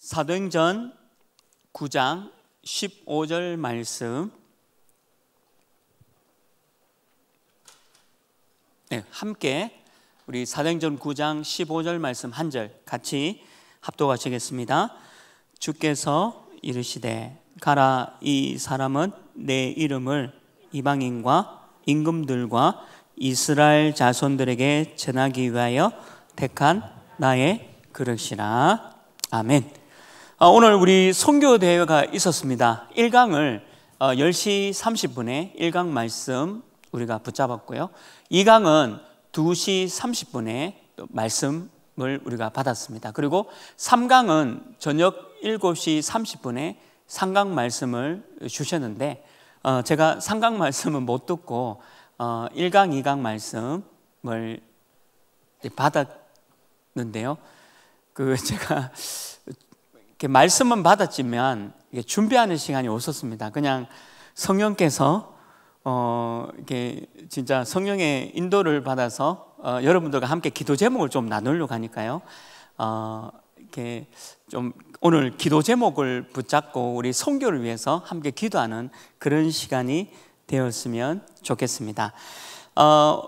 사도행전 9장 15절 말씀 네, 함께 우리 사도행전 9장 15절 말씀 한 절 같이 합독하시겠습니다. 주께서 이르시되 가라 이 사람은 내 이름을 이방인과 임금들과 이스라엘 자손들에게 전하기 위하여 택한 나의 그릇이라. 아멘. 어, 오늘 우리 선교대회가 있었습니다. 1강을 10시 어, 30분에 1강 말씀 우리가 붙잡았고요. 2강은 2시 30분에 말씀을 우리가 받았습니다. 그리고 3강은 저녁 7시 30분에 3강 말씀을 주셨는데 어, 제가 3강 말씀은 못 듣고 1강, 2강 말씀을 받았는데요. 그 제가 말씀은 받았지만 준비하는 시간이 없었습니다. 그냥 성령께서 어, 이게 진짜 성령의 인도를 받아서 어, 여러분들과 함께 기도 제목을 좀 나누려고 하니까요. 어, 이렇게 좀 오늘 기도 제목을 붙잡고 우리 성교를 위해서 함께 기도하는 그런 시간이 되었으면 좋겠습니다. 어,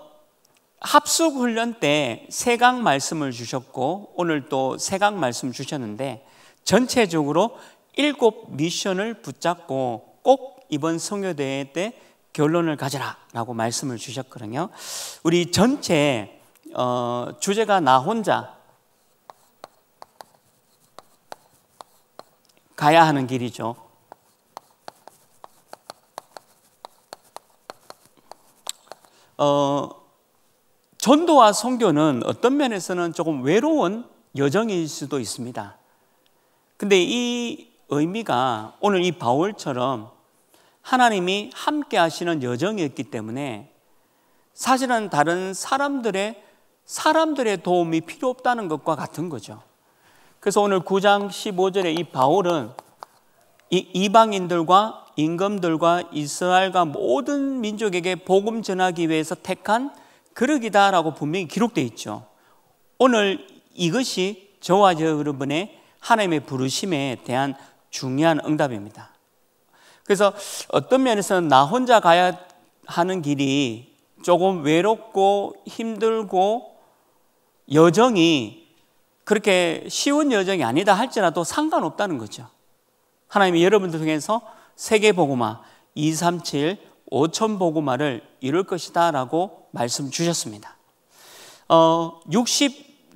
합숙 훈련 때 세강 말씀을 주셨고 오늘 또 세강 말씀 주셨는데 전체적으로 일곱 미션을 붙잡고 꼭 이번 성교대회 때 결론을 가져라라고 말씀을 주셨거든요. 우리 전체 어, 주제가 나 혼자 가야 하는 길이죠. 어, 전도와 선교는 어떤 면에서는 조금 외로운 여정일 수도 있습니다. 근데 이 의미가 오늘 이 바울처럼 하나님이 함께 하시는 여정이었기 때문에 사실은 다른 사람들의 사람들의 도움이 필요 없다는 것과 같은 거죠. 그래서 오늘 9장 15절에 이 바울은 이 이방인들과 임금들과 이스라엘과 모든 민족에게 복음 전하기 위해서 택한 그릇이다라고 분명히 기록되 있죠. 오늘 이것이 저와 여러분의 하나님의 부르심에 대한 중요한 응답입니다. 그래서 어떤 면에서는 나 혼자 가야 하는 길이 조금 외롭고 힘들고 여정이 그렇게 쉬운 여정이 아니다 할지라도 상관없다는 거죠. 하나님이 여러분들 통해서 세계 보고마 237 5천 보고마를 이룰 것이다라고 말씀 주셨습니다. 어,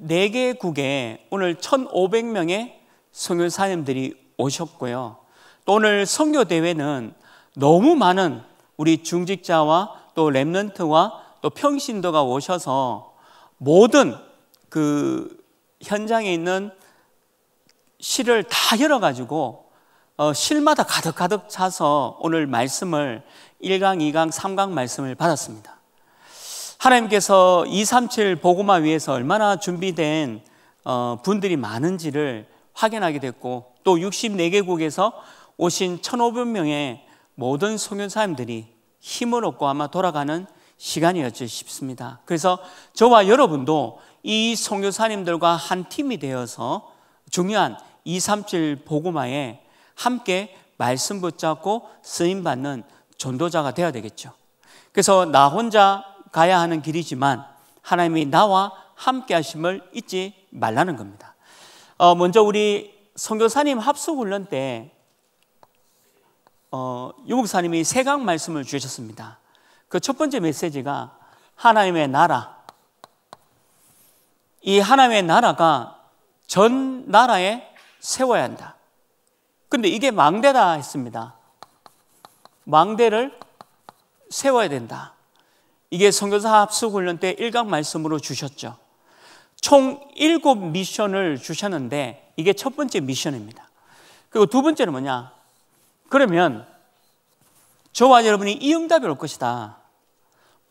4개 국에 오늘 1,500명의 성교사님들이 오셨고요. 또 오늘 성교대회는 너무 많은 우리 중직자와 또 랩런트와 또 평신도가 오셔서 모든 그 현장에 있는 실을 다 열어가지고 어, 실마다 가득가득 차서 오늘 말씀을 1강, 2강, 3강 말씀을 받았습니다. 하나님께서 237보고마 위해서 얼마나 준비된 어, 분들이 많은지를 확인하게 됐고 또 64개국에서 오신 1,500명의 모든 소교사님들이 힘을 얻고 아마 돌아가는 시간이었지 싶습니다. 그래서 저와 여러분도 이 송교사님들과 한 팀이 되어서 중요한 237 보고마에 함께 말씀 붙잡고 쓰임 받는 전도자가 되어야 되겠죠. 그래서 나 혼자 가야 하는 길이지만 하나님이 나와 함께 하심을 잊지 말라는 겁니다. 어, 먼저 우리 선교사님 합숙 훈련 때 어, 유목사님이 세강 말씀을 주셨습니다. 그 첫 번째 메시지가 하나님의 나라. 이 하나님의 나라가 전 나라에 세워야 한다. 근데 이게 망대다 했습니다. 망대를 세워야 된다. 이게 선교사 합숙 훈련 때 일각 말씀으로 주셨죠. 총 일곱 미션을 주셨는데 이게 첫 번째 미션입니다. 그리고 두 번째는 뭐냐? 그러면 저와 여러분이 이 응답이 올 것이다.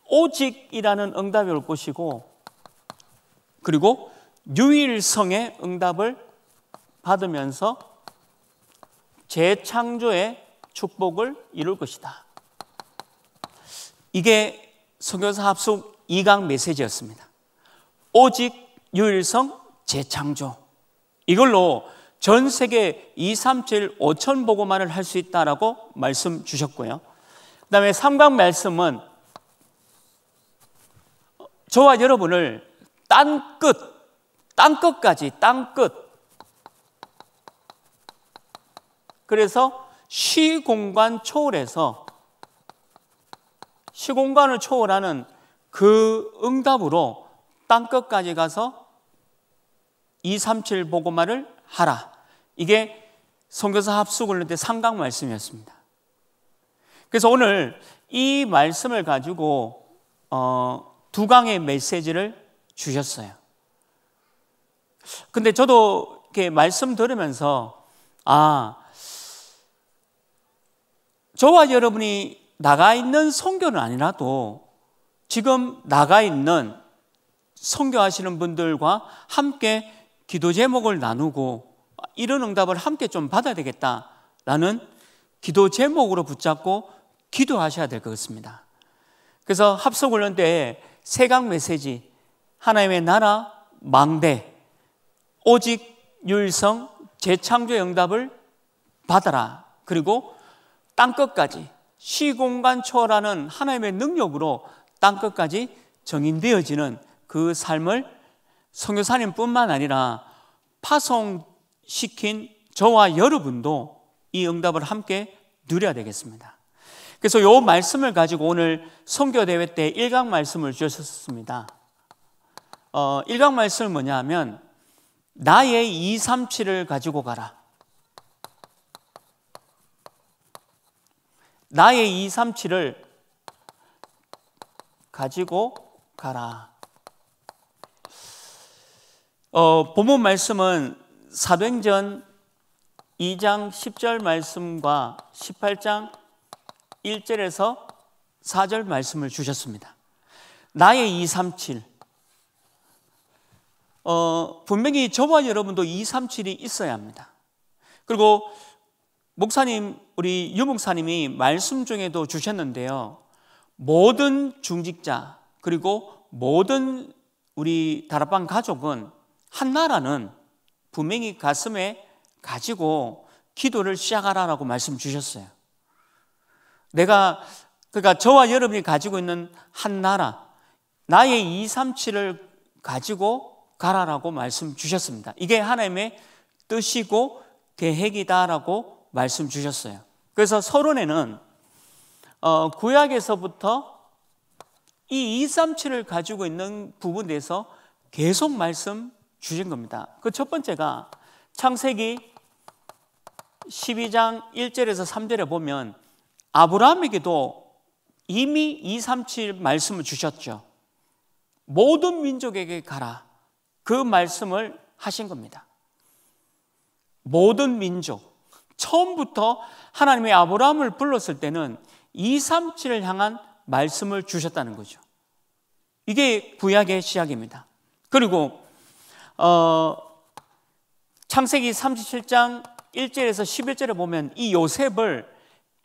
오직이라는 응답이 올 것이고 그리고 유일성의 응답을 받으면서 재창조의 축복을 이룰 것이다. 이게 성경사 합숙 2강 메시지였습니다. 오직 유일성 재창조. 이걸로 전 세계 2, 3, 7, 5천 보고만을 할 수 있다라고 말씀 주셨고요. 그 다음에 3강 말씀은 저와 여러분을 땅 끝, 땅 끝까지, 땅 끝. 그래서 시공간 초월해서 시공간을 초월하는 그 응답으로 땅끝까지 가서 237 보고말을 하라. 이게 성교사 합숙을 할때 상강 말씀이었습니다. 그래서 오늘 이 말씀을 가지고 어, 두 강의 메시지를 주셨어요. 근데 저도 이렇게 말씀 들으면서 아 저와 여러분이 나가 있는 성교는 아니라도 지금 나가 있는 성교하시는 분들과 함께 기도 제목을 나누고 이런 응답을 함께 좀 받아야 되겠다라는 기도 제목으로 붙잡고 기도하셔야 될 것 같습니다. 그래서 합성훈련 때에 세강 메시지 하나님의 나라 망대 오직 율성 재창조의 응답을 받아라 그리고 땅 끝까지 시공간 초월하는 하나님의 능력으로 땅 끝까지 정인되어지는 그 삶을 성교사님뿐만 아니라 파송시킨 저와 여러분도 이 응답을 함께 누려야 되겠습니다. 그래서 요 말씀을 가지고 오늘 성교대회 때 1강 말씀을 주셨습니다. 어, 1강 말씀은 뭐냐 하면 나의 237을 가지고 가라. 나의 2, 3, 7을 가지고 가라. 어, 본문 말씀은 사도행전 2장 10절 말씀과 18장 1절에서 4절 말씀을 주셨습니다. 나의 2, 3, 7. 어, 분명히 저와 여러분도 2, 3, 7이 있어야 합니다. 그리고 목사님, 우리 유목사님이 말씀 중에도 주셨는데요. 모든 중직자, 그리고 모든 우리 다락방 가족은 한나라는 분명히 가슴에 가지고 기도를 시작하라라고 말씀 주셨어요. 내가, 그러니까 저와 여러분이 가지고 있는 한나라, 나의 237을 가지고 가라라고 말씀 주셨습니다. 이게 하나님의 뜻이고 계획이다라고 말씀 주셨어요. 그래서 서론에는 어, 구약에서부터 이 237을 가지고 있는 부분에서 계속 말씀 주신 겁니다. 그 첫 번째가 창세기 12장 1절에서 3절에 보면 아브라함에게도 이미 237 말씀을 주셨죠. 모든 민족에게 가라. 그 말씀을 하신 겁니다. 모든 민족. 처음부터 하나님의 아브라함을 불렀을 때는 237을 향한 말씀을 주셨다는 거죠. 이게 구약의 시작입니다. 그리고 어, 창세기 37장 1절에서 11절에 보면 이 요셉을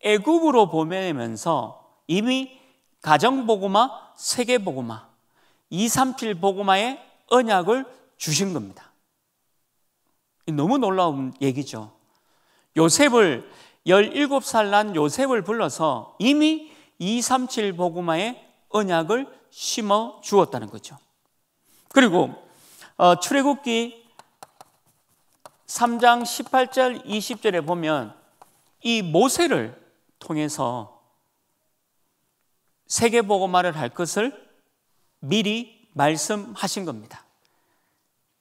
애굽으로 보내면서 이미 가정보고마, 세계보고마, 237 보고마의 언약을 주신 겁니다. 너무 놀라운 얘기죠. 요셉을 17살 난 요셉을 불러서 이미 237 보구마의 언약을 심어 주었다는 거죠. 그리고 어, 출애굽기 3장 18절 20절에 보면 이 모세를 통해서 세계 보고말을 할 것을 미리 말씀하신 겁니다.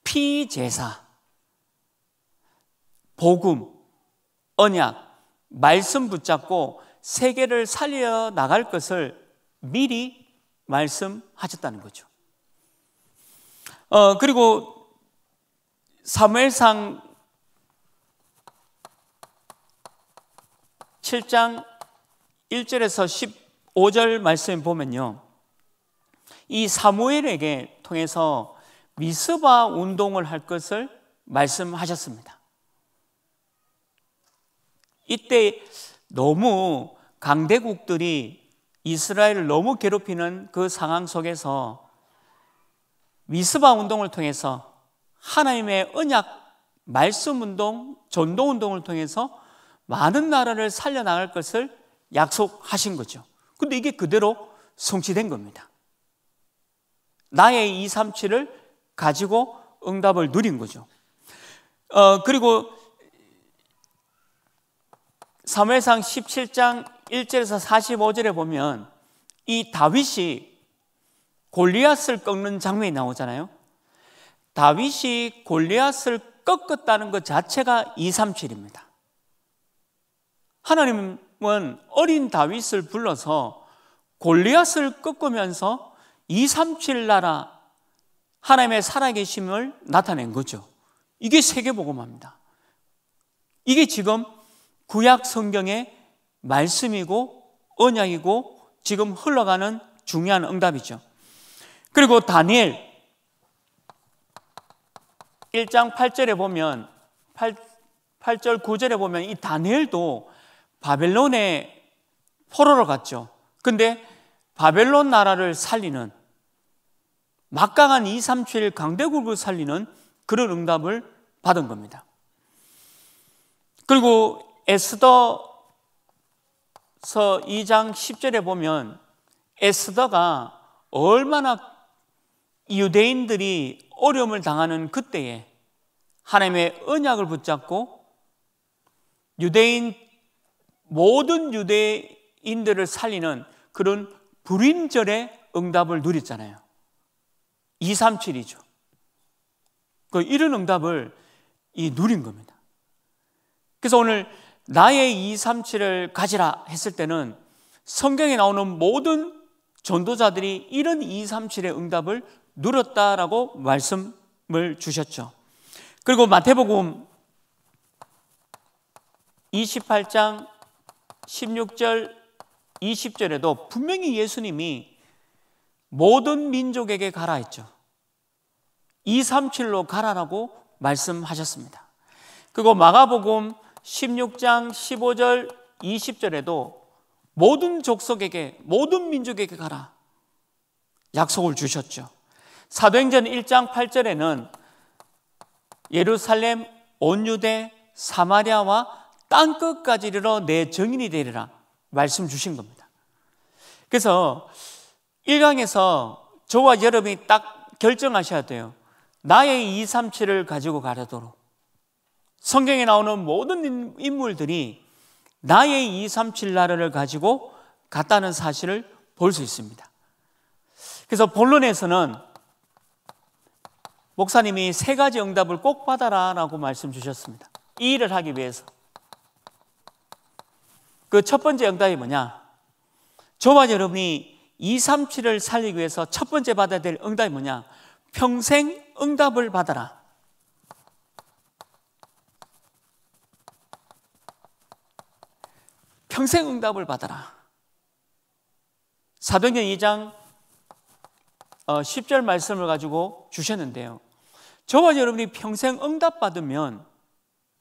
피제사, 복음, 언약, 말씀 붙잡고 세계를 살려 나갈 것을 미리 말씀하셨다는 거죠. 어, 그리고 사무엘상 7장 1절에서 15절 말씀 보면요. 이 사무엘에게 통해서 미스바 운동을 할 것을 말씀하셨습니다. 이때 너무 강대국들이 이스라엘을 너무 괴롭히는 그 상황 속에서 미스바 운동을 통해서 하나님의 언약 말씀 운동, 전도 운동을 통해서 많은 나라를 살려나갈 것을 약속하신 거죠. 근데 이게 그대로 성취된 겁니다. 나의 237을 가지고 응답을 누린 거죠. 어, 그리고 3회상 17장 1절에서 45절에 보면 이 다윗이 골리앗을 꺾는 장면이 나오잖아요. 다윗이 골리앗을 꺾었다는 것 자체가 237입니다. 하나님은 어린 다윗을 불러서 골리앗을 꺾으면서 237 나라 하나님의 살아계심을 나타낸 거죠. 이게 세계복음화입니다. 이게 지금 구약 성경의 말씀이고 언약이고 지금 흘러가는 중요한 응답이죠. 그리고 다니엘 1장 8절에 보면 8, 8절 9절에 보면 이 다니엘도 바벨론의 포로로 갔죠. 근데 바벨론 나라를 살리는 막강한 2, 3, 7 강대국을 살리는 그런 응답을 받은 겁니다. 그리고 에스더서 2장 10절에 보면 에스더가 얼마나 유대인들이 어려움을 당하는 그때에 하나님의 언약을 붙잡고 유대인 모든 유대인들을 살리는 그런 불인절의 응답을 누렸잖아요. 237이죠. 그 이런 응답을 이 누린 겁니다. 그래서 오늘 나의 237을 가지라 했을 때는 성경에 나오는 모든 전도자들이 이런 237의 응답을 누렸다라고 말씀을 주셨죠. 그리고 마태복음 28장 16절 20절에도 분명히 예수님이 모든 민족에게 가라 했죠. 237로 가라라고 말씀하셨습니다. 그리고 마가복음 16장 15절 20절에도 모든 족속에게 모든 민족에게 가라 약속을 주셨죠. 사도행전 1장 8절에는 예루살렘 온유대 사마리아와 땅 끝까지 이르러 내 정인이 되리라 말씀 주신 겁니다. 그래서 1강에서 저와 여러분이 딱 결정하셔야 돼요. 나의 237을 가지고 가려도록 성경에 나오는 모든 인물들이 나의 237 나라를 가지고 갔다는 사실을 볼 수 있습니다. 그래서 본론에서는 목사님이 세 가지 응답을 꼭 받아라 라고 말씀 주셨습니다. 이 일을 하기 위해서. 그 첫 번째 응답이 뭐냐? 저와 여러분이 237을 살리기 위해서 첫 번째 받아야 될 응답이 뭐냐? 평생 응답을 받아라. 평생 응답을 받아라. 사도행전 2장 10절 어, 말씀을 가지고 주셨는데요. 저와 여러분이 평생 응답받으면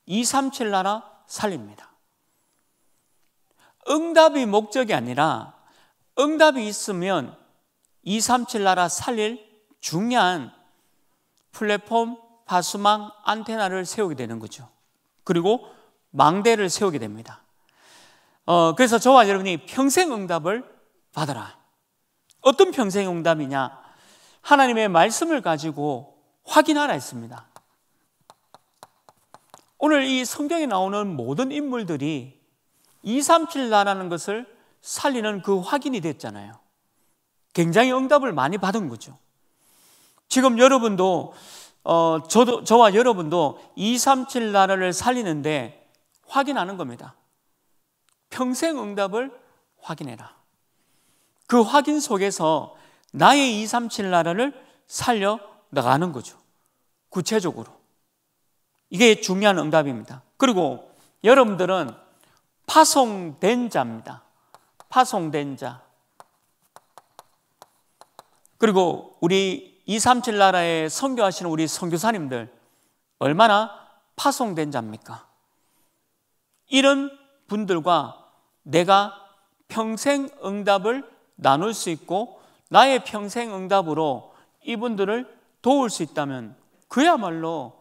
2, 3, 7 나라 살립니다. 응답이 목적이 아니라 응답이 있으면 2, 3, 7 나라 살릴 중요한 플랫폼, 파수망, 안테나를 세우게 되는 거죠. 그리고 망대를 세우게 됩니다. 어, 그래서 저와 여러분이 평생 응답을 받아라. 어떤 평생 응답이냐? 하나님의 말씀을 가지고 확인하라 했습니다. 오늘 이 성경에 나오는 모든 인물들이 2, 3, 7 나라는 것을 살리는 그 확인이 됐잖아요. 굉장히 응답을 많이 받은 거죠. 지금 여러분도 어, 저도, 저와 여러분도 2, 3, 7 나라를 살리는데 확인하는 겁니다. 평생 응답을 확인해라. 그 확인 속에서 나의 237 나라를 살려 나가는 거죠. 구체적으로. 이게 중요한 응답입니다. 그리고 여러분들은 파송된 자입니다. 파송된 자. 그리고 우리 237 나라에 선교하시는 우리 선교사님들 얼마나 파송된 자입니까? 이런 분들과 내가 평생 응답을 나눌 수 있고 나의 평생 응답으로 이분들을 도울 수 있다면 그야말로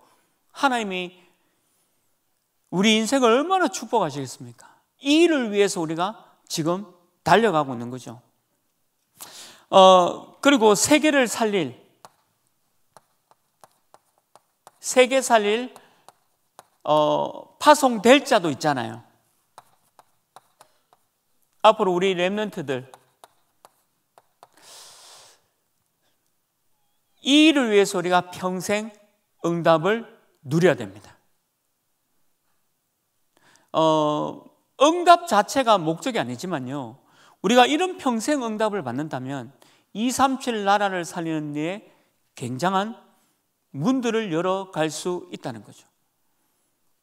하나님이 우리 인생을 얼마나 축복하시겠습니까? 이 일을 위해서 우리가 지금 달려가고 있는 거죠. 어, 그리고 세계를 살릴, 세계 살릴, 어, 파송될 자도 있잖아요. 앞으로 우리 랩런트들 이 일을 위해서 우리가 평생 응답을 누려야 됩니다. 어, 응답 자체가 목적이 아니지만요. 우리가 이런 평생 응답을 받는다면 237 나라를 살리는 데에 굉장한 문들을 열어갈 수 있다는 거죠.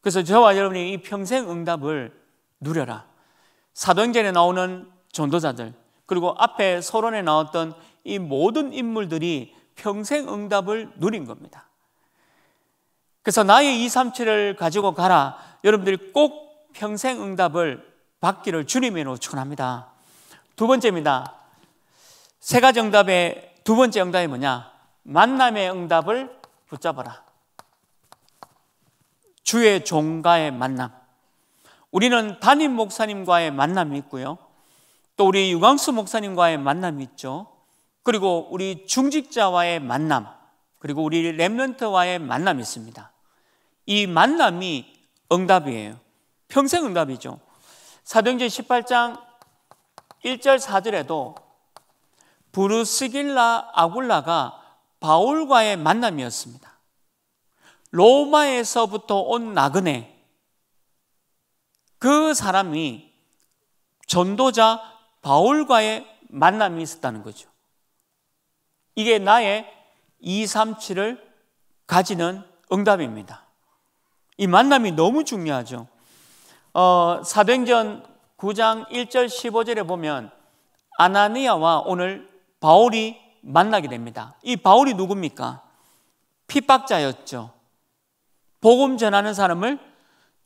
그래서 저와 여러분이 이 평생 응답을 누려라. 사병전에 나오는 전도자들 그리고 앞에 서론에 나왔던 이 모든 인물들이 평생 응답을 누린 겁니다. 그래서 나의 237을 가지고 가라. 여러분들이 꼭 평생 응답을 받기를 주님으로 축원합니다. 두 번째입니다. 세 가지 응답의 두 번째 응답이 뭐냐? 만남의 응답을 붙잡아라. 주의 종과의 만남. 우리는 담임 목사님과의 만남이 있고요. 또 우리 유광수 목사님과의 만남이 있죠. 그리고 우리 중직자와의 만남, 그리고 우리 랩런트와의 만남이 있습니다. 이 만남이 응답이에요. 평생 응답이죠. 사도행전 18장 1절 4절에도 부르스길라 아굴라가 바울과의 만남이었습니다. 로마에서부터 온 나그네 그 사람이 전도자 바울과의 만남이 있었다는 거죠. 이게 나의 237을 가지는 응답입니다. 이 만남이 너무 중요하죠. 어, 사도행전 9장 1절 15절에 보면 아나니아와 오늘 바울이 만나게 됩니다. 이 바울이 누굽니까? 핍박자였죠. 복음 전하는 사람을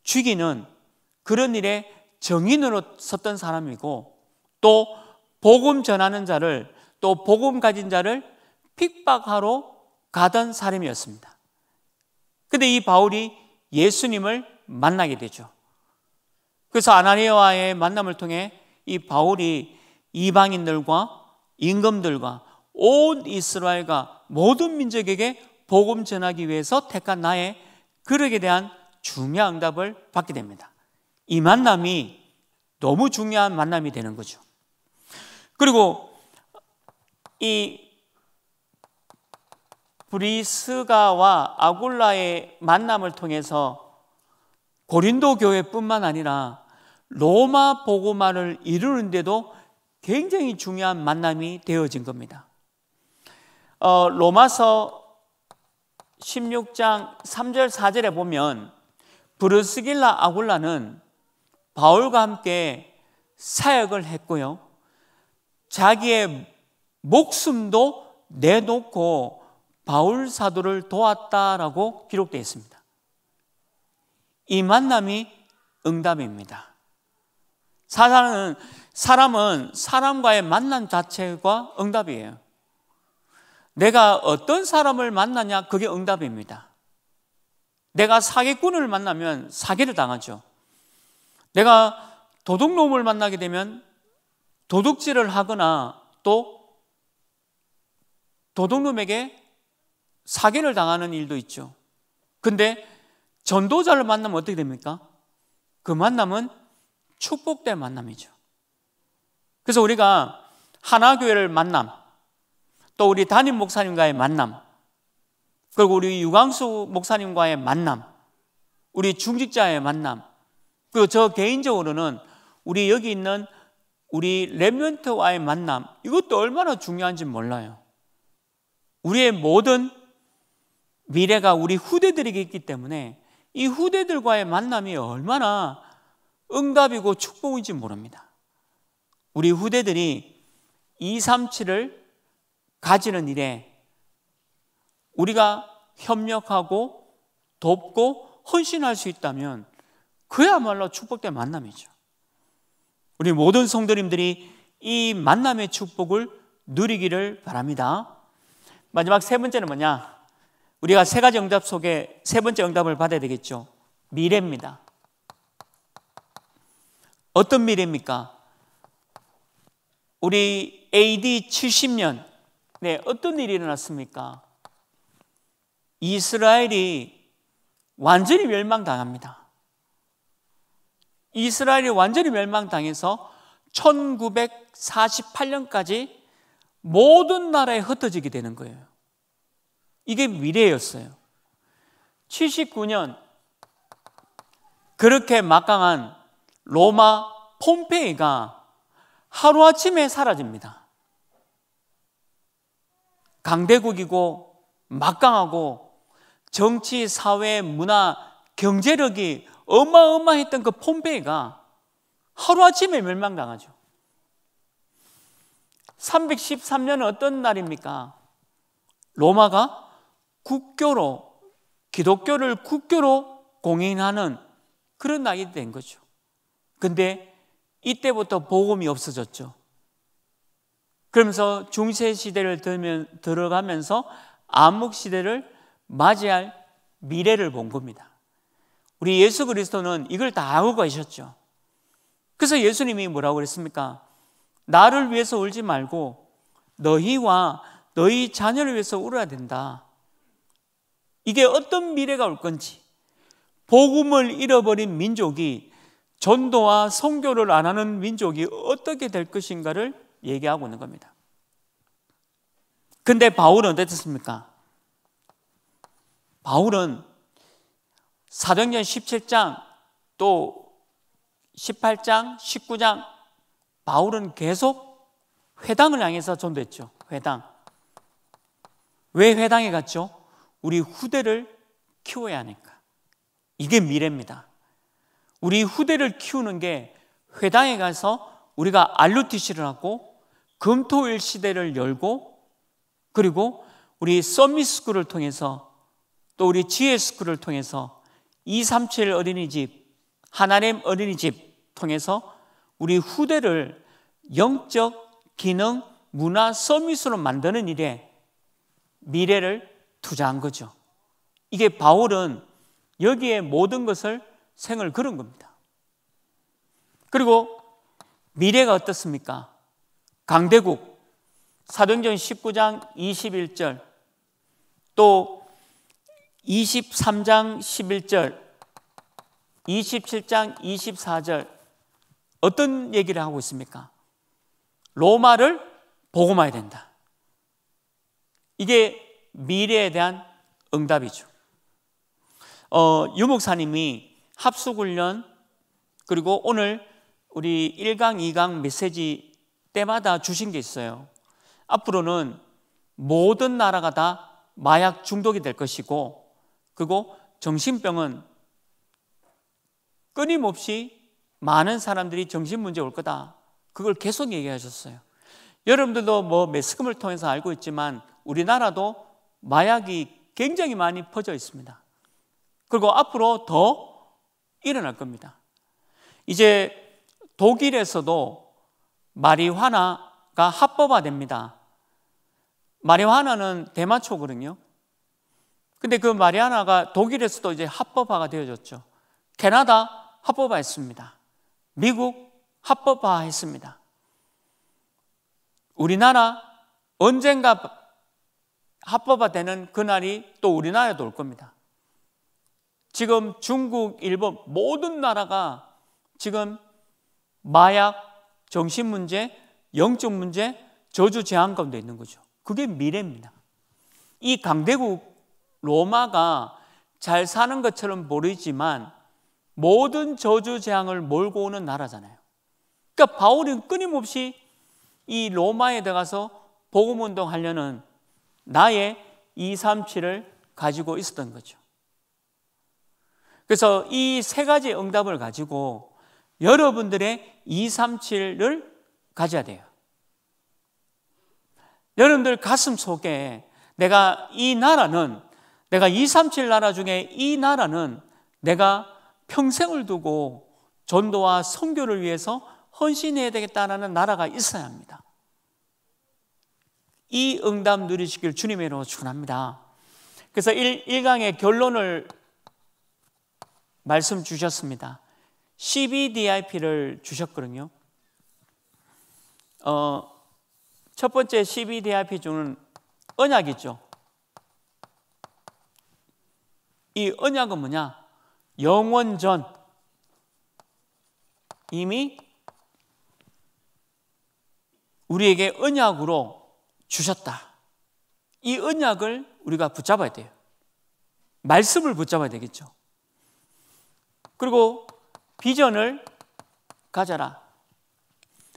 죽이는 그런 일에 정인으로 섰던 사람이고 또 복음 전하는 자를 또 복음 가진 자를 핍박하러 가던 사람이었습니다. 근데 이 바울이 예수님을 만나게 되죠. 그래서 아나니아와의 만남을 통해 이 바울이 이방인들과 임금들과 온 이스라엘과 모든 민족에게 복음 전하기 위해서 택한 나의 그러에 대한 중요한 응답을 받게 됩니다. 이 만남이 너무 중요한 만남이 되는 거죠. 그리고 이 브리스가와 아굴라의 만남을 통해서 고린도 교회뿐만 아니라 로마 보고만을 이루는데도 굉장히 중요한 만남이 되어진 겁니다. 어, 로마서 16장 3절 4절에 보면 브루스길라 아굴라는 바울과 함께 사역을 했고요. 자기의 목숨도 내놓고 바울 사도를 도왔다라고 기록되어 있습니다. 이 만남이 응답입니다. 사단은 사람은 사람과의 만남 자체가 응답이에요. 내가 어떤 사람을 만나냐 그게 응답입니다. 내가 사기꾼을 만나면 사기를 당하죠. 내가 도둑놈을 만나게 되면 도둑질을 하거나 또 도둑놈에게 사기를 당하는 일도 있죠. 근데 전도자를 만나면 어떻게 됩니까? 그 만남은 축복된 만남이죠. 그래서 우리가 하나교회를 만남, 또 우리 담임 목사님과의 만남, 그리고 우리 유광수 목사님과의 만남, 우리 중직자의 만남, 그리고 저 개인적으로는 우리 여기 있는 우리 레멘트와의 만남 이것도 얼마나 중요한지 몰라요. 우리의 모든 미래가 우리 후대들에게 있기 때문에 이 후대들과의 만남이 얼마나 응답이고 축복인지 모릅니다. 우리 후대들이 237을 가지는 일에 우리가 협력하고 돕고 헌신할 수 있다면 그야말로 축복된 만남이죠. 우리 모든 성도님들이 이 만남의 축복을 누리기를 바랍니다. 마지막 세 번째는 뭐냐? 우리가 세 가지 응답 속에 세 번째 응답을 받아야 되겠죠. 미래입니다. 어떤 미래입니까? 우리 AD 70년, 네, 어떤 일이 일어났습니까? 이스라엘이 완전히 멸망당합니다. 이스라엘이 완전히 멸망당해서 1948년까지 모든 나라에 흩어지게 되는 거예요. 이게 미래였어요. 79년 그렇게 막강한 로마 폼페이가 하루아침에 사라집니다. 강대국이고 막강하고 정치, 사회, 문화, 경제력이 어마어마했던 그 폼페이가 하루아침에 멸망당하죠. 313년 어떤 날입니까? 로마가 국교로 기독교를 국교로 공인하는 그런 나이 된 거죠. 근데 이때부터 복음이 없어졌죠. 그러면서 중세 시대를 들면, 들어가면서 암흑 시대를 맞이할 미래를 본 겁니다. 우리 예수 그리스도는 이걸 다 알고 계셨죠 그래서 예수님이 뭐라고 그랬습니까? 나를 위해서 울지 말고 너희와 너희 자녀를 위해서 울어야 된다. 이게 어떤 미래가 올 건지 복음을 잃어버린 민족이 전도와 선교를 안 하는 민족이 어떻게 될 것인가를 얘기하고 있는 겁니다. 근데 바울은 어땠습니까? 바울은 사도행전 17장 또 18장, 19장 바울은 계속 회당을 향해서 전도했죠. 회당. 왜 회당에 갔죠? 우리 후대를 키워야 하니까. 이게 미래입니다. 우리 후대를 키우는 게 회당에 가서 우리가 알루티시를 하고 금토일 시대를 열고 그리고 우리 서미스쿨을 통해서 또 우리 지혜스쿨을 통해서 237 어린이집, 하나님 어린이집 통해서 우리 후대를 영적 기능 문화 서밋으로 만드는 일에 미래를 투자한 거죠. 이게 바울은 여기에 모든 것을 생을 그런 겁니다. 그리고 미래가 어떻습니까? 강대국 사도행전 19장 21절 또 23장 11절, 27장 24절 어떤 얘기를 하고 있습니까? 로마를 보고 마야 된다. 이게 미래에 대한 응답이죠. 어, 유목사님이 합숙훈련 그리고 오늘 우리 1강, 2강 메시지 때마다 주신 게 있어요. 앞으로는 모든 나라가 다 마약 중독이 될 것이고 그리고 정신병은 끊임없이 많은 사람들이 정신문제 올 거다. 그걸 계속 얘기하셨어요. 여러분들도 뭐 매스컴을 통해서 알고 있지만 우리나라도 마약이 굉장히 많이 퍼져 있습니다. 그리고 앞으로 더 일어날 겁니다. 이제 독일에서도 마리화나가 합법화됩니다. 마리화나는 대마초거든요. 근데 그 마리아나가 독일에서도 이제 합법화가 되어졌죠. 캐나다 합법화했습니다. 미국 합법화했습니다. 우리나라 언젠가 합법화되는 그날이 또 우리나라에도 올 겁니다. 지금 중국, 일본 모든 나라가 지금 마약, 정신 문제, 영적 문제, 저주 제한 가운데 있는 거죠. 그게 미래입니다. 이 강대국 로마가 잘 사는 것처럼 보이지만 모든 저주 재앙을 몰고 오는 나라잖아요. 그러니까 바울은 끊임없이 이 로마에 들어가서 복음 운동하려는 나의 2, 3, 7을 가지고 있었던 거죠. 그래서 이 세 가지 응답을 가지고 여러분들의 2, 3, 7을 가져야 돼요. 여러분들 가슴 속에 내가 이 나라는 내가 2, 3, 7 나라 중에 이 나라는 내가 평생을 두고 전도와 성교를 위해서 헌신해야 되겠다라는 나라가 있어야 합니다. 이 응답 누리시길 주님의 이름으로 축원합니다. 그래서 1, 1강의 결론을 말씀 주셨습니다. CBDIP를 주셨거든요. 어, 첫 번째 CBDIP 중은 언약이죠. 이 언약은 뭐냐? 영원 전 이미 우리에게 언약으로 주셨다. 이 언약을 우리가 붙잡아야 돼요. 말씀을 붙잡아야 되겠죠. 그리고 비전을 가져라.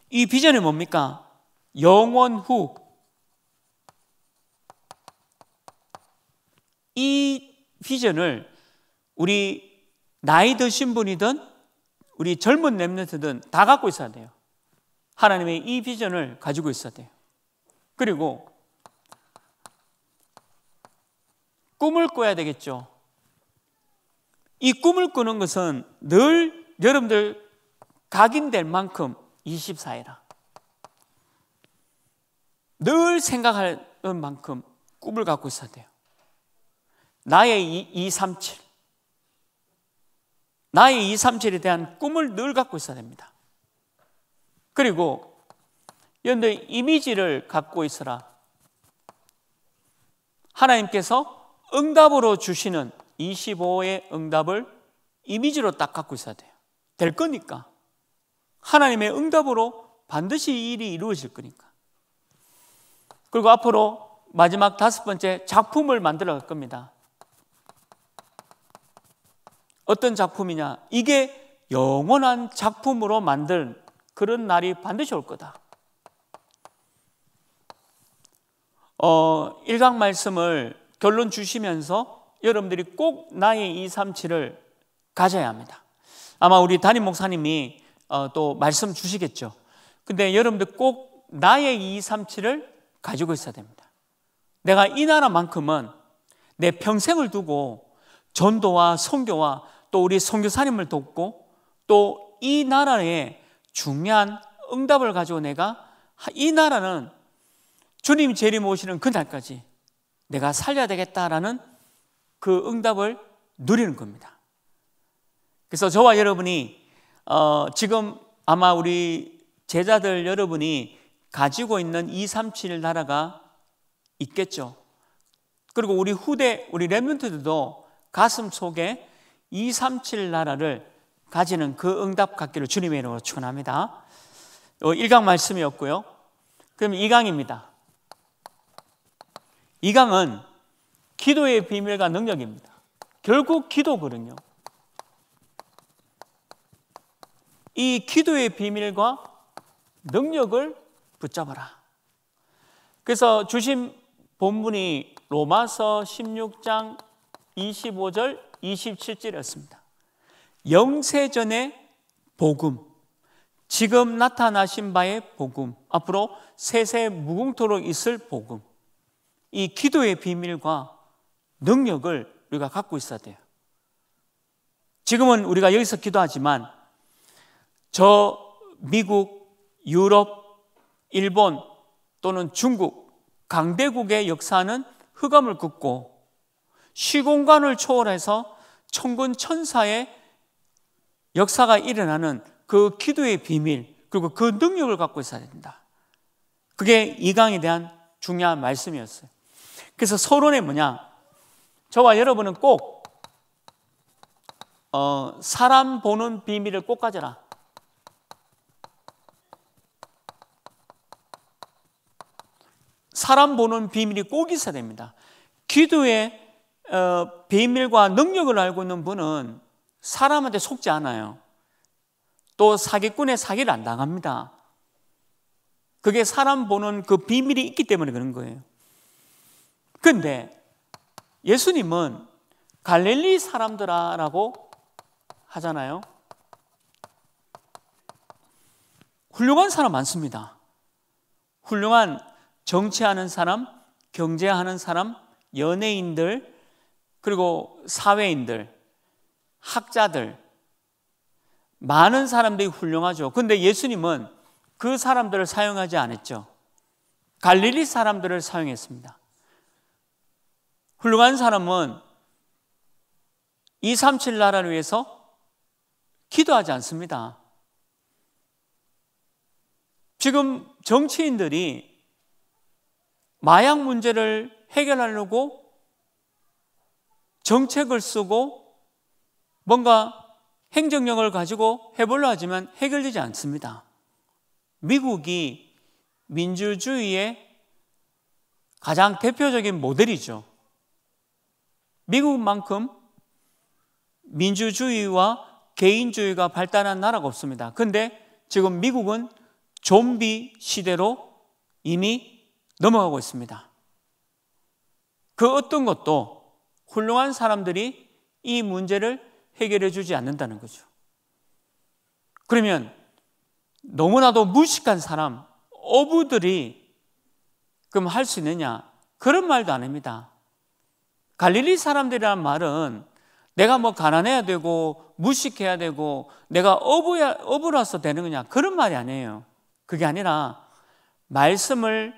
이 비전이 뭡니까? 영원 후. 이 비전을 우리 나이 드신 분이든 우리 젊은 냄새든다 갖고 있어야 돼요. 하나님의 이 비전을 가지고 있어야 돼요. 그리고 꿈을 꿔야 되겠죠. 이 꿈을 꾸는 것은 늘 여러분들 각인될 만큼 24이라. 늘생각하 만큼 꿈을 갖고 있어야 돼요. 나의 237. 나의 237에 대한 꿈을 늘 갖고 있어야 됩니다. 그리고 여러분들 이미지를 갖고 있어라. 하나님께서 응답으로 주시는 25의 응답을 이미지로 딱 갖고 있어야 돼요. 될 거니까. 하나님의 응답으로 반드시 일이 이루어질 거니까. 그리고 앞으로 마지막 다섯 번째 작품을 만들어 갈 겁니다. 어떤 작품이냐? 이게 영원한 작품으로 만들 그런 날이 반드시 올 거다. 어, 1강 말씀을 결론 주시면서 여러분들이 꼭 나의 237을 가져야 합니다. 아마 우리 담임 목사님이 어, 또 말씀 주시겠죠. 근데 여러분들 꼭 나의 237을 가지고 있어야 됩니다. 내가 이 나라만큼은 내 평생을 두고 전도와 성교와 또 우리 성교사님을 돕고 또 이 나라에 중요한 응답을 가지고 내가 이 나라는 주님 재림 오시는 그날까지 내가 살려야 되겠다라는 그 응답을 누리는 겁니다. 그래서 저와 여러분이 어, 지금 아마 우리 제자들 여러분이 가지고 있는 237 나라가 있겠죠. 그리고 우리 후대, 우리 랩몬트들도 가슴 속에 237 나라를 가지는 그 응답 갖기를 주님의 이름으로 축원합니다. 1강 어, 말씀이었고요. 그럼 2강입니다. 2강은 기도의 비밀과 능력입니다. 결국 기도거든요. 이 기도의 비밀과 능력을 붙잡아라. 그래서 주신 본문이 로마서 16장 25절 27절이었습니다. 영세전의 복음, 지금 나타나신 바의 복음, 앞으로 세세 무궁토록 있을 복음, 이 기도의 비밀과 능력을 우리가 갖고 있어야 돼요. 지금은 우리가 여기서 기도하지만 저 미국, 유럽, 일본 또는 중국 강대국의 역사는 흑암을 긋고 시공간을 초월해서 천군 천사의 역사가 일어나는 그 기도의 비밀 그리고 그 능력을 갖고 있어야 된다. 그게 이 강에 대한 중요한 말씀이었어요. 그래서 서론에 뭐냐? 저와 여러분은 꼭 어, 사람 보는 비밀을 꼭 가져라. 사람 보는 비밀이 꼭 있어야 됩니다. 기도의 어, 비밀과 능력을 알고 있는 분은 사람한테 속지 않아요. 또 사기꾼의 사기를 안 당합니다. 그게 사람 보는 그 비밀이 있기 때문에 그런 거예요. 근데 예수님은 갈릴리 사람들아라고 하잖아요. 훌륭한 사람 많습니다. 훌륭한 정치하는 사람, 경제하는 사람, 연예인들, 그리고 사회인들, 학자들, 많은 사람들이 훌륭하죠. 근데 예수님은 그 사람들을 사용하지 않았죠. 갈릴리 사람들을 사용했습니다. 훌륭한 사람은 237 나라를 위해서 기도하지 않습니다. 지금 정치인들이 마약 문제를 해결하려고 정책을 쓰고 뭔가 행정력을 가지고 해보려 하지만 해결되지 않습니다. 미국이 민주주의의 가장 대표적인 모델이죠. 미국만큼 민주주의와 개인주의가 발달한 나라가 없습니다. 근데 지금 미국은 좀비 시대로 이미 넘어가고 있습니다. 그 어떤 것도 훌륭한 사람들이 이 문제를 해결해 주지 않는다는 거죠. 그러면 너무나도 무식한 사람, 어부들이 그럼 할 수 있느냐? 그런 말도 아닙니다. 갈릴리 사람들이란 말은 내가 뭐 가난해야 되고 무식해야 되고 내가 어부야, 어부라서 되는 거냐? 그런 말이 아니에요. 그게 아니라 말씀을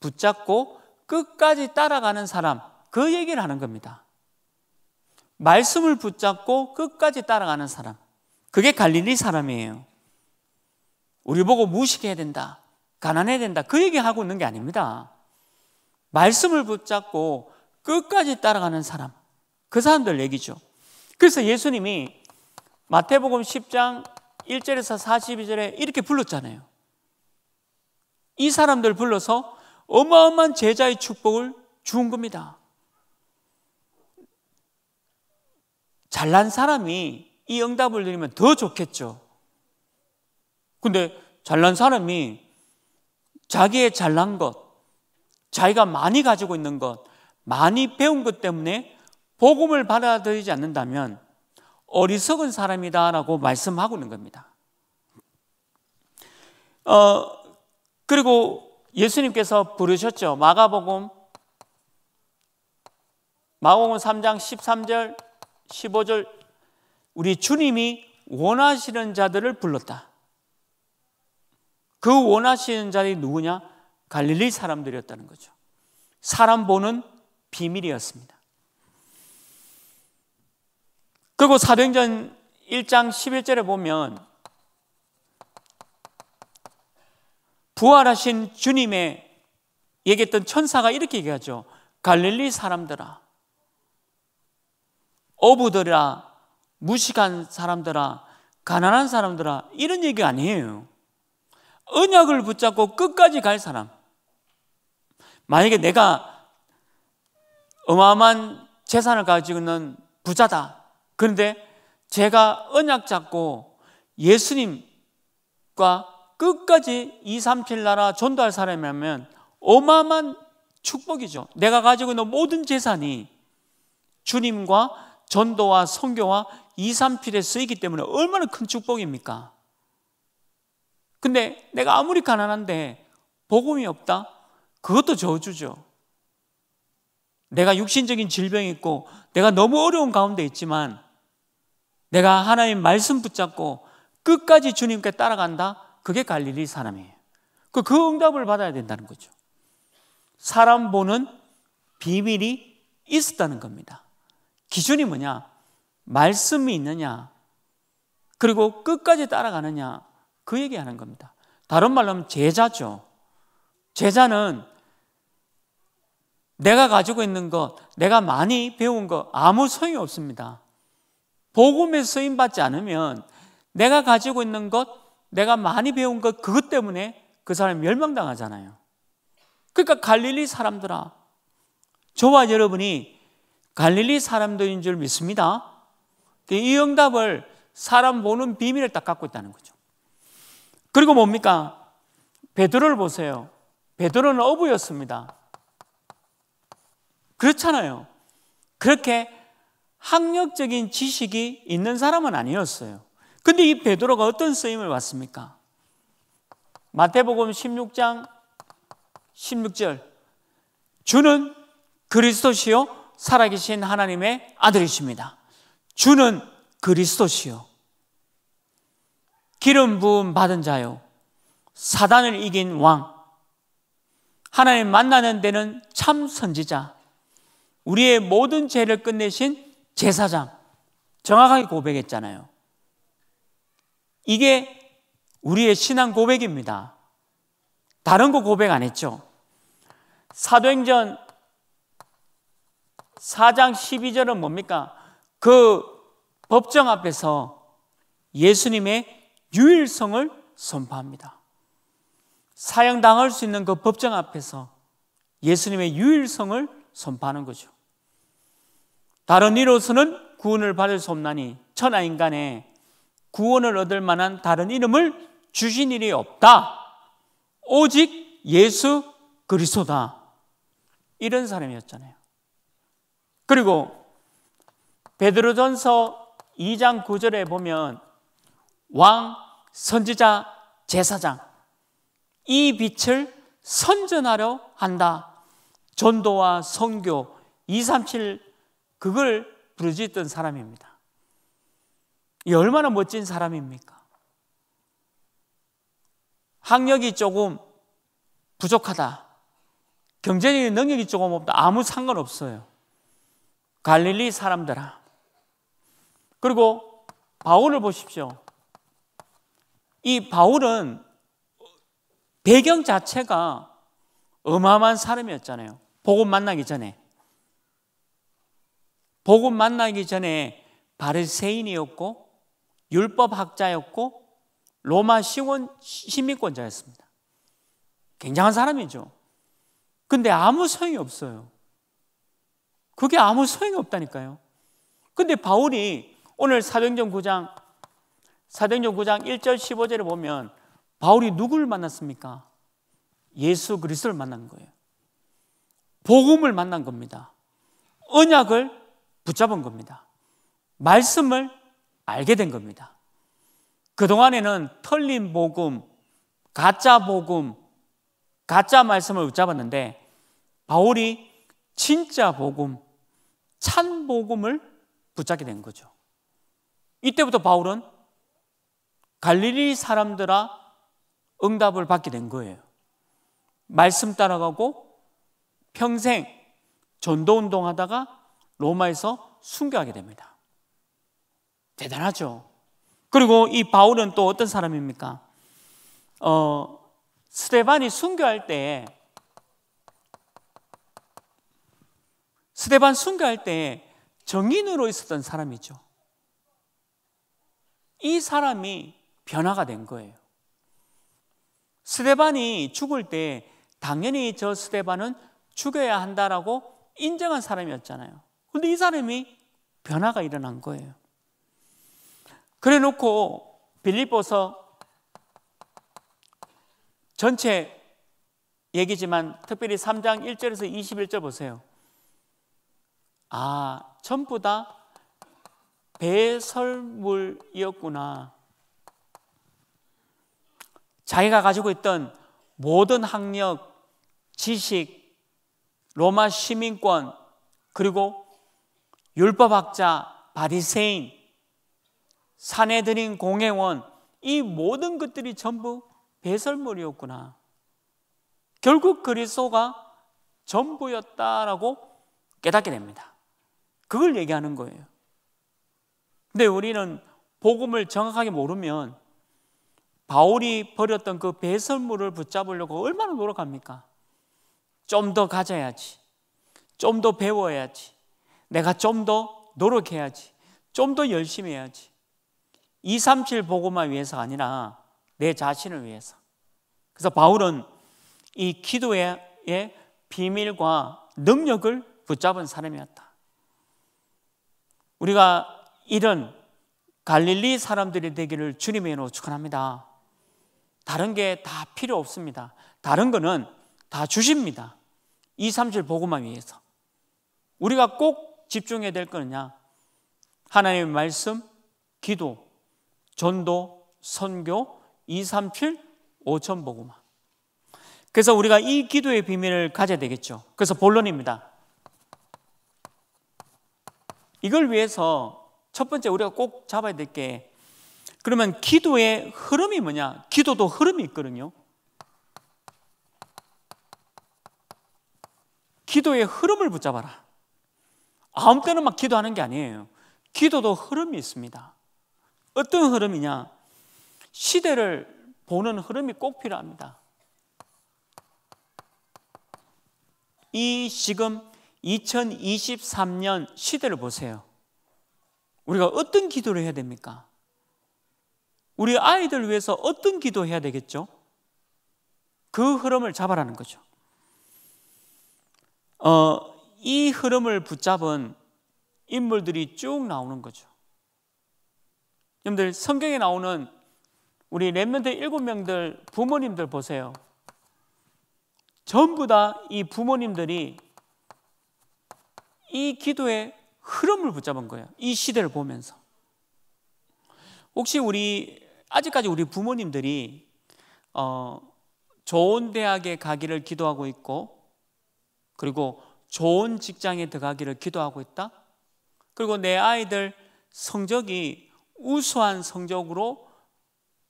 붙잡고 끝까지 따라가는 사람, 그 얘기를 하는 겁니다. 말씀을 붙잡고 끝까지 따라가는 사람. 그게 갈릴리 사람이에요. 우리 보고 무식해야 된다. 가난해야 된다. 그 얘기하고 있는 게 아닙니다. 말씀을 붙잡고 끝까지 따라가는 사람. 그 사람들 얘기죠. 그래서 예수님이 마태복음 10장 1절에서 42절에 이렇게 불렀잖아요. 이 사람들 불러서 어마어마한 제자의 축복을 주 겁니다. 잘난 사람이 이 응답을 드리면 더 좋겠죠. 근데 잘난 사람이 자기의 잘난 것, 자기가 많이 가지고 있는 것, 많이 배운 것 때문에 복음을 받아들이지 않는다면 어리석은 사람이다라고 말씀하고 있는 겁니다. 어, 그리고 예수님께서 부르셨죠. 마가복음, 마가복음 3장 13절, 15절 우리 주님이 원하시는 자들을 불렀다. 그 원하시는 자들이 누구냐? 갈릴리 사람들이었다는 거죠. 사람 보는 비밀이었습니다. 그리고 사도행전 1장 11절에 보면 부활하신 주님의 얘기했던 천사가 이렇게 얘기하죠. 갈릴리 사람들아 어부들이라 무식한 사람들아, 가난한 사람들아, 이런 얘기 아니에요. 언약을 붙잡고 끝까지 갈 사람. 만약에 내가 어마어마한 재산을 가지고 있는 부자다. 그런데 제가 언약 잡고 예수님과 끝까지 2, 3, 7 나라 전도할 사람이라면 어마어마한 축복이죠. 내가 가지고 있는 모든 재산이 주님과 전도와 성교와이 3필에 쓰이기 때문에 얼마나 큰 축복입니까? 근데 내가 아무리 가난한데 복음이 없다? 그것도 저주죠. 내가 육신적인 질병이 있고 내가 너무 어려운 가운데 있지만 내가 하나님 말씀 붙잡고 끝까지 주님께 따라간다? 그게 갈릴리 사람이에요. 그, 그 응답을 받아야 된다는 거죠. 사람 보는 비밀이 있었다는 겁니다. 기준이 뭐냐? 말씀이 있느냐? 그리고 끝까지 따라가느냐? 그 얘기하는 겁니다. 다른 말로 하면 제자죠. 제자는 내가 가지고 있는 것, 내가 많이 배운 것 아무 소용이 없습니다. 복음에 쓰임 받지 않으면 내가 가지고 있는 것, 내가 많이 배운 것 그것 때문에 그 사람이 멸망당하잖아요. 그러니까 갈릴리 사람들아, 저와 여러분이 갈릴리 사람들인 줄 믿습니다. 이 응답을 사람 보는 비밀을 딱 갖고 있다는 거죠. 그리고 뭡니까? 베드로를 보세요. 베드로는 어부였습니다. 그렇잖아요. 그렇게 학력적인 지식이 있는 사람은 아니었어요. 근데 이 베드로가 어떤 쓰임을 받습니까? 마태복음 16장 16절 주는 그리스도시요 살아계신 하나님의 아들이십니다. 주는 그리스도시요. 기름 부음 받은 자요. 사단을 이긴 왕. 하나님 만나는 데는 참 선지자. 우리의 모든 죄를 끝내신 제사장. 정확하게 고백했잖아요. 이게 우리의 신앙 고백입니다. 다른 거 고백 안 했죠. 사도행전 4장 12절은 뭡니까? 그 법정 앞에서 예수님의 유일성을 선포합니다. 사형당할 수 있는 그 법정 앞에서 예수님의 유일성을 선포하는 거죠. 다른 이로서는 구원을 받을 수 없나니 천하 인간에 구원을 얻을 만한 다른 이름을 주신 일이 없다. 오직 예수 그리스도다. 이런 사람이었잖아요. 그리고 베드로전서 2장 9절에 보면 왕, 선지자, 제사장 이 빛을 선전하려 한다. 전도와 선교 237 그걸 부르짖던 사람입니다. 이 얼마나 멋진 사람입니까? 학력이 조금 부족하다. 경제적인 능력이 조금 없다. 아무 상관없어요. 갈릴리 사람들아. 그리고 바울을 보십시오. 이 바울은 배경 자체가 어마어마한 사람이었잖아요. 복음 만나기 전에. 복음 만나기 전에 바리세인이었고 율법 학자였고 로마 시원 시민권자였습니다. 굉장한 사람이죠. 근데 아무 소용이 없어요. 그게 아무 소용이 없다니까요. 근데 바울이 오늘 사도행전 9장 사도행전 9장 1절 15절에 보면 바울이 누구를 만났습니까? 예수 그리스도를 만난 거예요. 복음을 만난 겁니다. 언약을 붙잡은 겁니다. 말씀을 알게 된 겁니다. 그동안에는 털린 복음, 가짜 복음, 가짜 말씀을 붙잡았는데 바울이 진짜 복음, 찬 복음을 붙잡게 된 거죠. 이때부터 바울은 갈릴리 사람들아 응답을 받게 된 거예요. 말씀 따라가고 평생 전도 운동하다가 로마에서 순교하게 됩니다. 대단하죠. 그리고 이 바울은 또 어떤 사람입니까? 어, 스테반이 순교할 때 스데반 순교할 때 정인으로 있었던 사람이죠. 이 사람이 변화가 된 거예요. 스데반이 죽을 때 당연히 저 스데반은 죽여야 한다라고 인정한 사람이었잖아요. 근데 이 사람이 변화가 일어난 거예요. 그래 놓고 빌립보서 전체 얘기지만 특별히 3장 1절에서 21절 보세요. 아, 전부 다 배설물이었구나. 자기가 가지고 있던 모든 학력, 지식, 로마 시민권, 그리고 율법학자, 바리새인, 사내들인 공회원, 이 모든 것들이 전부 배설물이었구나. 결국 그리스도가 전부였다라고 깨닫게 됩니다. 그걸 얘기하는 거예요. 근데 우리는 복음을 정확하게 모르면 바울이 버렸던 그 배설물을 붙잡으려고 얼마나 노력합니까? 좀 더 가져야지. 좀 더 배워야지. 내가 좀 더 노력해야지. 좀 더 열심히 해야지. 237 복음만 위해서 아니라 내 자신을 위해서. 그래서 바울은 이 기도의 비밀과 능력을 붙잡은 사람이었다. 우리가 이런 갈릴리 사람들이 되기를 주님의 이름으로 축원합니다. 다른 게 다 필요 없습니다. 다른 거는 다 주십니다. 2, 3절 복음만 위해서. 우리가 꼭 집중해야 될 거느냐? 하나님의 말씀, 기도, 전도, 선교, 2, 3, 7, 5천 복음화. 그래서 우리가 이 기도의 비밀을 가져야 되겠죠. 그래서 본론입니다. 이걸 위해서 첫 번째 우리가 꼭 잡아야 될 게 그러면 기도의 흐름이 뭐냐? 기도도 흐름이 있거든요. 기도의 흐름을 붙잡아라. 아무 때나 막 기도하는 게 아니에요. 기도도 흐름이 있습니다. 어떤 흐름이냐? 시대를 보는 흐름이 꼭 필요합니다. 이 지금 2023년 시대를 보세요. 우리가 어떤 기도를 해야 됩니까? 우리 아이들 위해서 어떤 기도해야 되겠죠? 그 흐름을 잡아라는 거죠. 어, 이 흐름을 붙잡은 인물들이 쭉 나오는 거죠. 여러분들 성경에 나오는 우리 렘넌트 일곱 명들 부모님들 보세요. 전부 다 이 부모님들이 이 기도의 흐름을 붙잡은 거예요. 이 시대를 보면서. 혹시 우리 아직까지 우리 부모님들이 어, 좋은 대학에 가기를 기도하고 있고 그리고 좋은 직장에 들어가기를 기도하고 있다. 그리고 내 아이들 성적이 우수한 성적으로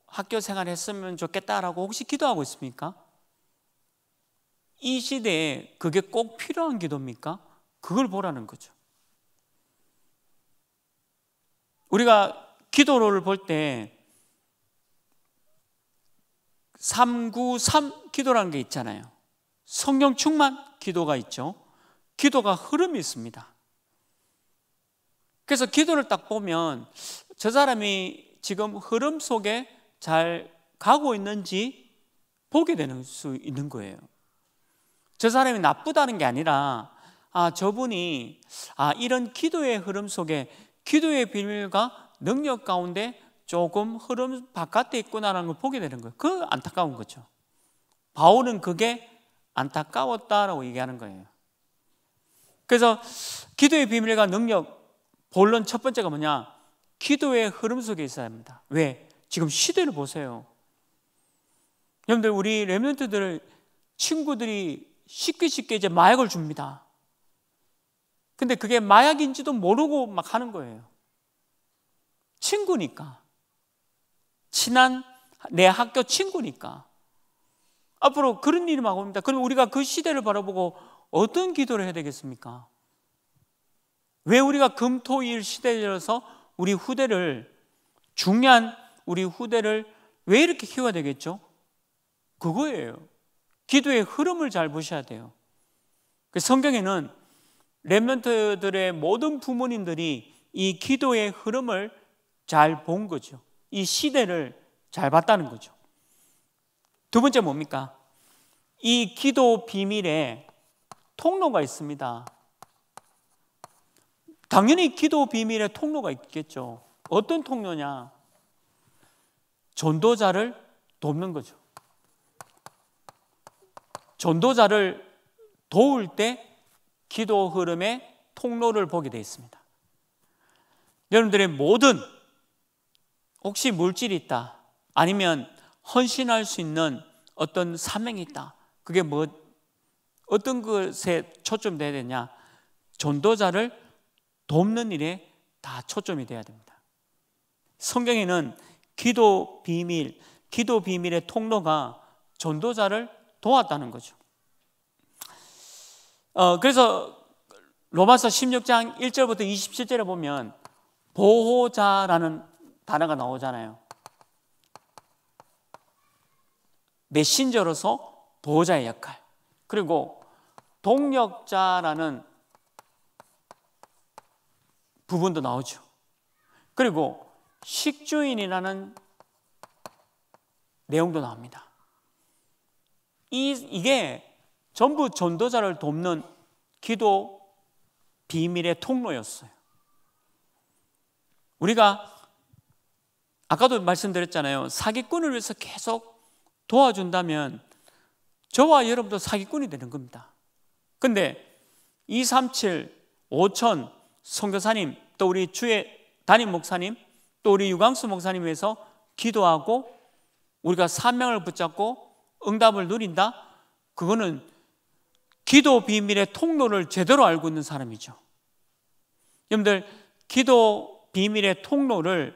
학교 생활했으면 좋겠다라고 혹시 기도하고 있습니까? 이 시대에 그게 꼭 필요한 기도입니까? 그걸 보라는 거죠. 우리가 기도를 볼 때 393 기도라는 게 있잖아요. 성령 충만 기도가 있죠. 기도가 흐름이 있습니다. 그래서 기도를 딱 보면 저 사람이 지금 흐름 속에 잘 가고 있는지 보게 되는 수 있는 거예요. 저 사람이 나쁘다는 게 아니라 아, 저분이 아, 이런 기도의 흐름 속에 기도의 비밀과 능력 가운데 조금 흐름 바깥에 있구나라는 걸 보게 되는 거예요. 그 안타까운 거죠. 바울은 그게 안타까웠다라고 얘기하는 거예요. 그래서 기도의 비밀과 능력 본론 첫 번째가 뭐냐? 기도의 흐름 속에 있어야 합니다. 왜? 지금 시대를 보세요. 여러분들 우리 레넌트들 친구들이 쉽게 쉽게 이제 마약을 줍니다. 근데 그게 마약인지도 모르고 막 하는 거예요. 친구니까. 친한 내 학교 친구니까. 앞으로 그런 일이 막 옵니다. 그럼 우리가 그 시대를 바라보고 어떤 기도를 해야 되겠습니까? 왜 우리가 금토일 시대여서 우리 후대를 중요한 우리 후대를 왜 이렇게 키워야 되겠죠? 그거예요. 기도의 흐름을 잘 보셔야 돼요. 그 성경에는 랩멘트들의 모든 부모님들이 이 기도의 흐름을 잘 본 거죠. 이 시대를 잘 봤다는 거죠. 두 번째 뭡니까? 이 기도 비밀에 통로가 있습니다. 당연히 기도 비밀에 통로가 있겠죠. 어떤 통로냐? 전도자를 돕는 거죠. 전도자를 도울 때 기도 흐름의 통로를 보게 되어 있습니다. 여러분들의 모든 혹시 물질이 있다 아니면 헌신할 수 있는 어떤 사명이 있다. 그게 뭐 어떤 것에 초점돼야 되냐? 전도자를 돕는 일에 다 초점이 돼야 됩니다. 성경에는 기도 비밀, 기도 비밀의 통로가 전도자를 도왔다는 거죠. 어, 그래서 로마서 16장 1절부터 27절에 보면 보호자라는 단어가 나오잖아요. 메신저로서 보호자의 역할. 그리고 동력자라는 부분도 나오죠. 그리고 식주인이라는 내용도 나옵니다. 이, 이게 전부 전도자를 돕는 기도 비밀의 통로였어요. 우리가 아까도 말씀드렸잖아요. 사기꾼을 위해서 계속 도와준다면 저와 여러분도 사기꾼이 되는 겁니다. 근데 237, 5천 성교사님, 또 우리 주의 담임 목사님, 또 우리 유광수 목사님에서 기도하고 우리가 사명을 붙잡고 응답을 누린다? 그거는 기도 비밀의 통로를 제대로 알고 있는 사람이죠. 여러분들, 기도 비밀의 통로를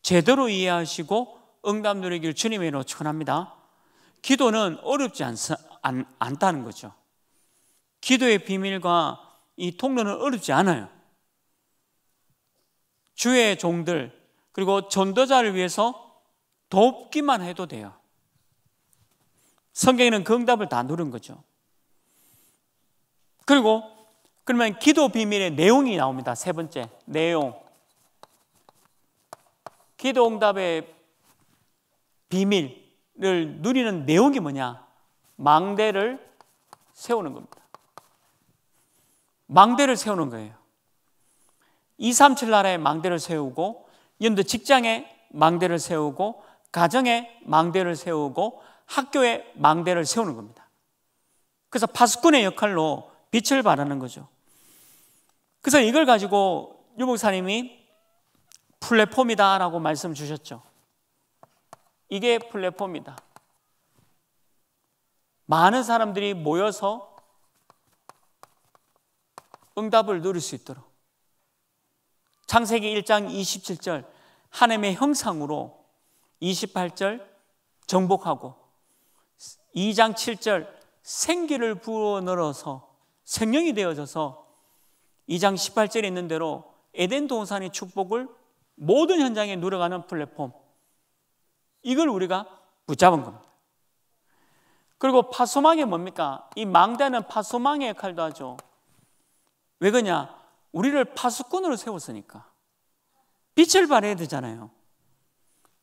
제대로 이해하시고 응답 누리길 주님으로 축원합니다. 기도는 어렵지 않, 안, 않다는 거죠. 기도의 비밀과 이 통로는 어렵지 않아요. 주의 종들 그리고 전도자를 위해서 돕기만 해도 돼요. 성경에는 그 응답을 다 누른 거죠. 그리고 그러면 기도 비밀의 내용이 나옵니다. 세 번째 내용. 기도 응답의 비밀을 누리는 내용이 뭐냐? 망대를 세우는 겁니다. 망대를 세우는 거예요. 237나에 망대를 세우고 연도 직장에 망대를 세우고 가정에 망대를 세우고 학교에 망대를 세우는 겁니다. 그래서 파수꾼의 역할로 빛을 바라는 거죠. 그래서 이걸 가지고 유목사님이 플랫폼이다라고 말씀 주셨죠. 이게 플랫폼이다. 많은 사람들이 모여서 응답을 누릴 수 있도록. 창세기 1장 27절, 하나님의 형상으로 28절 정복하고 2장 7절 생기를 부어 넣어서 생명이 되어져서 2장 18절에 있는 대로 에덴 동산의 축복을 모든 현장에 누려가는 플랫폼 이걸 우리가 붙잡은 겁니다. 그리고 파소망이 뭡니까? 이 망대는 파소망의 역할도 하죠. 왜 그러냐? 우리를 파수꾼으로 세웠으니까. 빛을 발해야 되잖아요.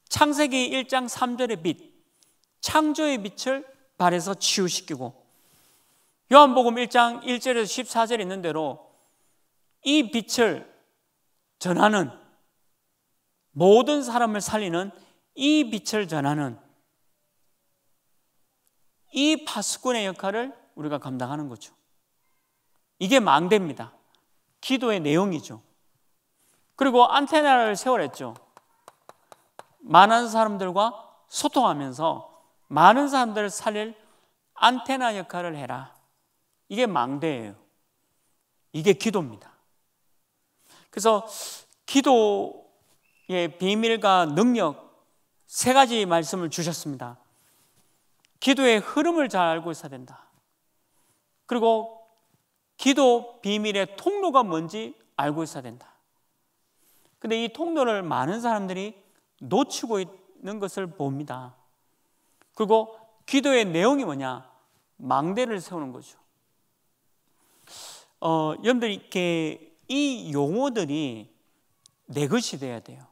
창세기 1장 3절의 빛, 창조의 빛을 발해서 치유시키고 요한복음 1장 1절에서 14절에 있는 대로 이 빛을 전하는 모든 사람을 살리는 이 빛을 전하는 이 파수꾼의 역할을 우리가 감당하는 거죠. 이게 망대입니다. 기도의 내용이죠. 그리고 안테나를 세워냈죠. 많은 사람들과 소통하면서 많은 사람들을 살릴 안테나 역할을 해라. 이게 망대예요. 이게 기도입니다. 그래서 기도의 비밀과 능력 세 가지 말씀을 주셨습니다. 기도의 흐름을 잘 알고 있어야 된다. 그리고 기도 비밀의 통로가 뭔지 알고 있어야 된다. 근데 이 통로를 많은 사람들이 놓치고 있는 것을 봅니다. 그리고 기도의 내용이 뭐냐? 망대를 세우는 거죠. 어, 여러분들 이렇게 이 용어들이 내 것이 돼야 돼요.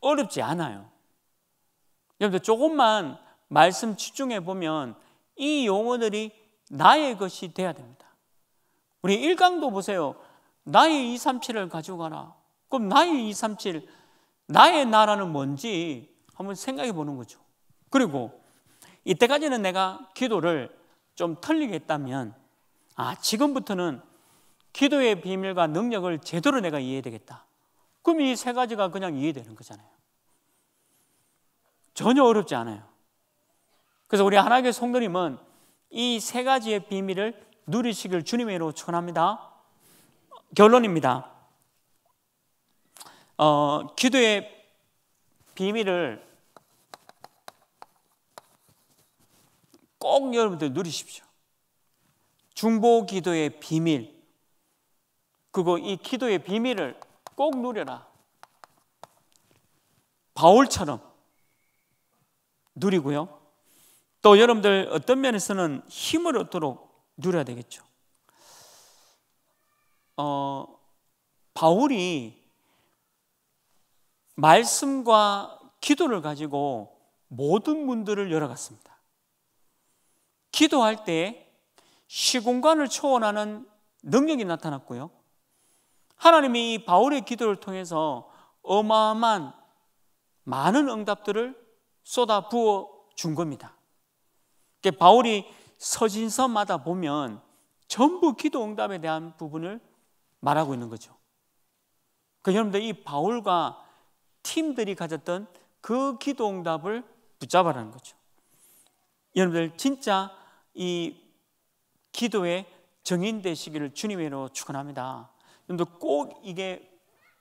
어렵지 않아요. 여러분들 조금만 말씀 집중해 보면 이 용어들이 나의 것이 돼야 됩니다. 우리 1강도 보세요. 나의 237을 가져가라. 그럼 나의 237, 나의 나라는 뭔지 한번 생각해 보는 거죠. 그리고 이때까지는 내가 기도를 좀 틀리게 다면 아, 지금부터는 기도의 비밀과 능력을 제대로 내가 이해 되겠다. 그럼 이 세 가지가 그냥 이해되는 거잖아요. 전혀 어렵지 않아요. 그래서 우리 하나의 성도님은 이 세 가지의 비밀을 누리시길 주님으로 축원합니다. 결론입니다. 어, 기도의 비밀을 꼭 여러분들 누리십시오. 중보 기도의 비밀. 그거이 기도의 비밀을 꼭 누려라. 바울처럼 누리고요. 또 여러분들 어떤 면에서는 힘을 얻도록 누려야 되겠죠. 어, 바울이 말씀과 기도를 가지고 모든 문들을 열어갔습니다. 기도할 때 시공간을 초월하는 능력이 나타났고요. 하나님이 바울의 기도를 통해서 어마어마한 많은 응답들을 쏟아 부어 준 겁니다. 바울이 서신서마다 보면 전부 기도 응답에 대한 부분을 말하고 있는 거죠. 그 여러분들 이 바울과 팀들이 가졌던 그 기도 응답을 붙잡아라는 거죠. 여러분들 진짜 이 기도의 정인 되시기를 주님으로 축원합니다. 여러분들 꼭 이게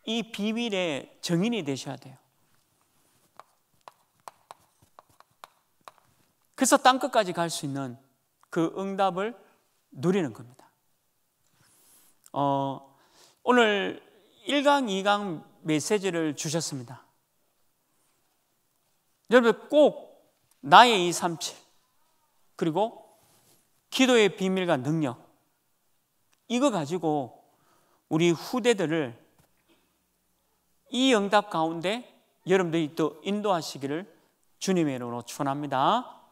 이 비밀의 정인이 되셔야 돼요. 그래서 땅 끝까지 갈 수 있는 그 응답을 누리는 겁니다. 어, 오늘 1강, 2강 메시지를 주셨습니다. 여러분 꼭 나의 237 그리고 기도의 비밀과 능력. 이거 가지고 우리 후대들을 이 응답 가운데 여러분들이 또 인도하시기를 주님의 이름으로 추원합니다